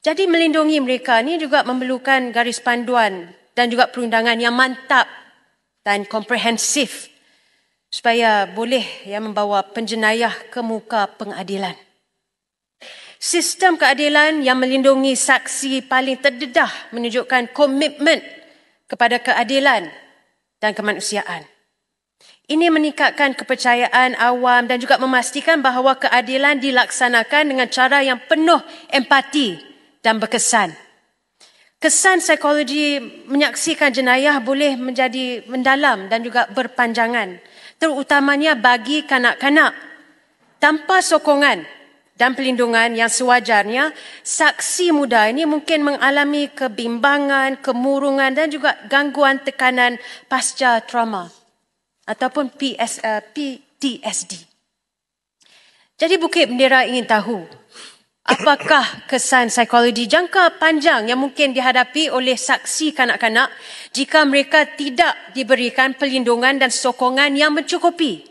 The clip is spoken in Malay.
Jadi melindungi mereka ini juga memerlukan garis panduan dan juga perundangan yang mantap dan komprehensif supaya boleh ya membawa penjenayah ke muka pengadilan. Sistem keadilan yang melindungi saksi paling terdedah menunjukkan komitmen kepada keadilan dan kemanusiaan. Ini meningkatkan kepercayaan awam dan juga memastikan bahawa keadilan dilaksanakan dengan cara yang penuh empati dan berkesan. Kesan psikologi menyaksikan jenayah boleh menjadi mendalam dan juga berpanjangan. Terutamanya bagi kanak-kanak. Tanpa sokongan dan pelindungan yang sewajarnya, saksi muda ini mungkin mengalami kebimbangan, kemurungan dan juga gangguan tekanan pasca trauma ataupun PTSD. Jadi Bukit Bendera ingin tahu, Apakah kesan psikologi jangka panjang yang mungkin dihadapi oleh saksi kanak-kanak jika mereka tidak diberikan pelindungan dan sokongan yang mencukupi?